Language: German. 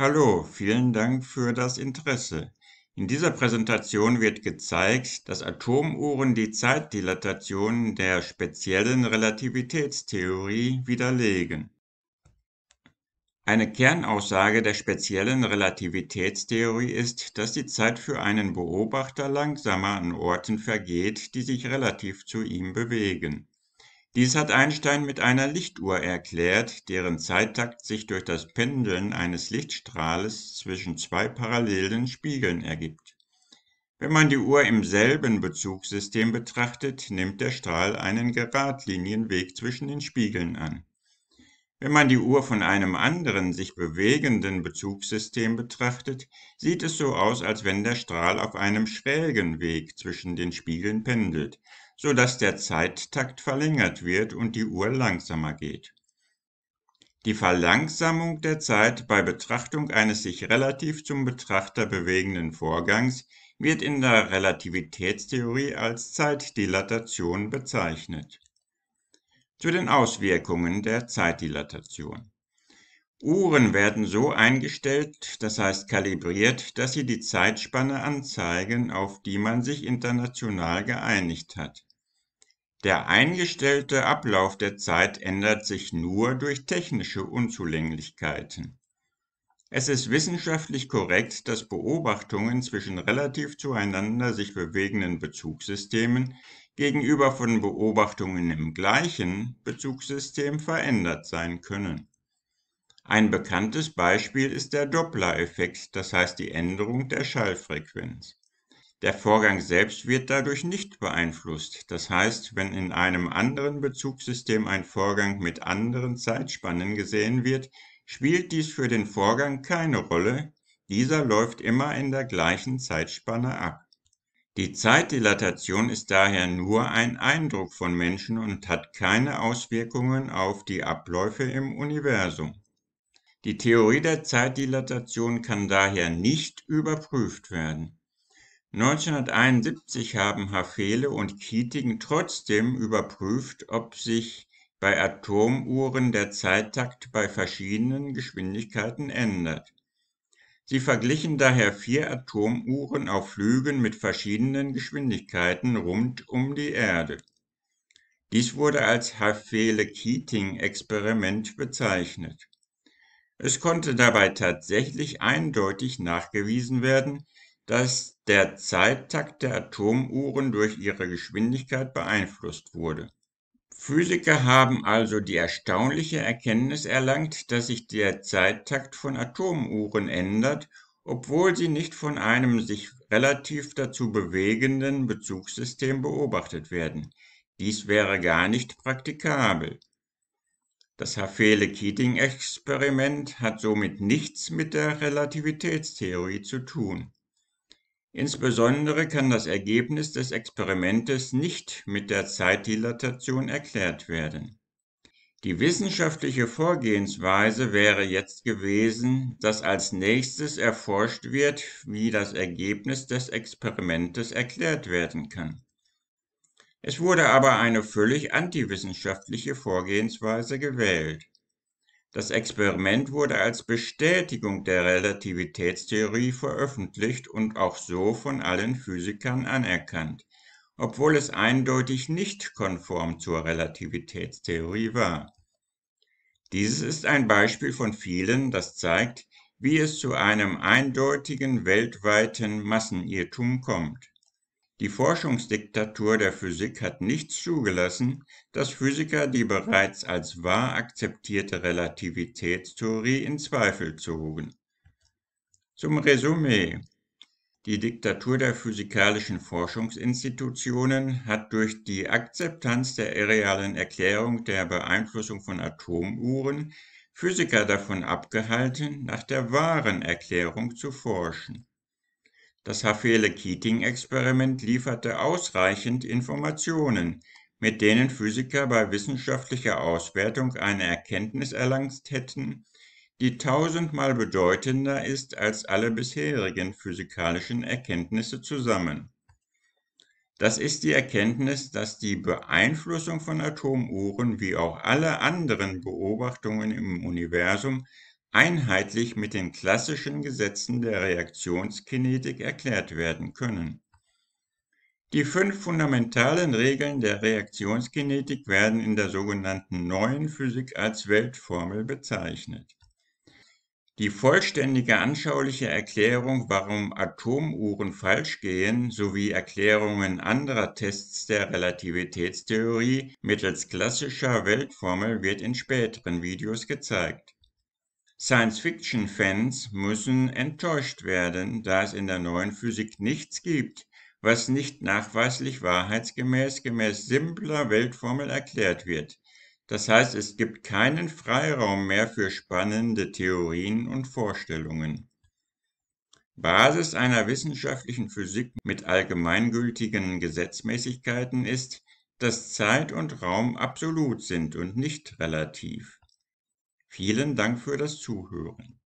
Hallo, vielen Dank für das Interesse. In dieser Präsentation wird gezeigt, dass Atomuhren die Zeitdilatation der speziellen Relativitätstheorie widerlegen. Eine Kernaussage der speziellen Relativitätstheorie ist, dass die Zeit für einen Beobachter langsamer an Orten vergeht, die sich relativ zu ihm bewegen. Dies hat Einstein mit einer Lichtuhr erklärt, deren Zeittakt sich durch das Pendeln eines Lichtstrahles zwischen zwei parallelen Spiegeln ergibt. Wenn man die Uhr im selben Bezugssystem betrachtet, nimmt der Strahl einen Geradlinienweg zwischen den Spiegeln an. Wenn man die Uhr von einem anderen sich bewegenden Bezugssystem betrachtet, sieht es so aus, als wenn der Strahl auf einem schrägen Weg zwischen den Spiegeln pendelt so dass der Zeittakt verlängert wird und die Uhr langsamer geht. Die Verlangsamung der Zeit bei Betrachtung eines sich relativ zum Betrachter bewegenden Vorgangs wird in der Relativitätstheorie als Zeitdilatation bezeichnet. Zu den Auswirkungen der Zeitdilatation. Uhren werden so eingestellt, das heißt kalibriert, dass sie die Zeitspanne anzeigen, auf die man sich international geeinigt hat. Der eingestellte Ablauf der Zeit ändert sich nur durch technische Unzulänglichkeiten. Es ist wissenschaftlich korrekt, dass Beobachtungen zwischen relativ zueinander sich bewegenden Bezugssystemen gegenüber von Beobachtungen im gleichen Bezugssystem verändert sein können. Ein bekanntes Beispiel ist der Doppler-Effekt, das heißt die Änderung der Schallfrequenz der Vorgang selbst wird dadurch nicht beeinflusst, das heißt, wenn in einem anderen Bezugssystem ein Vorgang mit anderen Zeitspannen gesehen wird, spielt dies für den Vorgang keine Rolle, dieser läuft immer in der gleichen Zeitspanne ab. Die Zeitdilatation ist daher nur ein Eindruck von Menschen und hat keine Auswirkungen auf die Abläufe im Universum. Die Theorie der Zeitdilatation kann daher nicht überprüft werden. 1971 haben Hafele und Keating trotzdem überprüft, ob sich bei Atomuhren der Zeittakt bei verschiedenen Geschwindigkeiten ändert. Sie verglichen daher vier Atomuhren auf Flügen mit verschiedenen Geschwindigkeiten rund um die Erde. Dies wurde als Hafele-Keating-Experiment bezeichnet. Es konnte dabei tatsächlich eindeutig nachgewiesen werden, dass der Zeittakt der Atomuhren durch ihre Geschwindigkeit beeinflusst wurde. Physiker haben also die erstaunliche Erkenntnis erlangt, dass sich der Zeittakt von Atomuhren ändert, obwohl sie nicht von einem sich relativ dazu bewegenden Bezugssystem beobachtet werden. Dies wäre gar nicht praktikabel. Das Hafele-Keating-Experiment hat somit nichts mit der Relativitätstheorie zu tun. Insbesondere kann das Ergebnis des Experimentes nicht mit der Zeitdilatation erklärt werden. Die wissenschaftliche Vorgehensweise wäre jetzt gewesen, dass als nächstes erforscht wird, wie das Ergebnis des Experimentes erklärt werden kann. Es wurde aber eine völlig antiwissenschaftliche Vorgehensweise gewählt. Das Experiment wurde als Bestätigung der Relativitätstheorie veröffentlicht und auch so von allen Physikern anerkannt, obwohl es eindeutig nicht konform zur Relativitätstheorie war. Dieses ist ein Beispiel von vielen, das zeigt, wie es zu einem eindeutigen weltweiten Massenirrtum kommt. Die Forschungsdiktatur der Physik hat nicht zugelassen, dass Physiker die bereits als wahr akzeptierte Relativitätstheorie in Zweifel zogen. Zum Resümee. Die Diktatur der physikalischen Forschungsinstitutionen hat durch die Akzeptanz der irrealen Erklärung der Beeinflussung von Atomuhren Physiker davon abgehalten, nach der wahren Erklärung zu forschen das Hafele-Keating-Experiment lieferte ausreichend Informationen, mit denen Physiker bei wissenschaftlicher Auswertung eine Erkenntnis erlangt hätten, die tausendmal bedeutender ist als alle bisherigen physikalischen Erkenntnisse zusammen. Das ist die Erkenntnis, dass die Beeinflussung von Atomuhren wie auch alle anderen Beobachtungen im Universum einheitlich mit den klassischen Gesetzen der Reaktionskinetik erklärt werden können. Die fünf fundamentalen Regeln der Reaktionskinetik werden in der sogenannten neuen Physik als Weltformel bezeichnet. Die vollständige anschauliche Erklärung, warum Atomuhren falsch gehen, sowie Erklärungen anderer Tests der Relativitätstheorie mittels klassischer Weltformel wird in späteren Videos gezeigt. Science-Fiction-Fans müssen enttäuscht werden, da es in der neuen Physik nichts gibt, was nicht nachweislich wahrheitsgemäß gemäß simpler Weltformel erklärt wird. Das heißt, es gibt keinen Freiraum mehr für spannende Theorien und Vorstellungen. Basis einer wissenschaftlichen Physik mit allgemeingültigen Gesetzmäßigkeiten ist, dass Zeit und Raum absolut sind und nicht relativ. Vielen Dank für das Zuhören.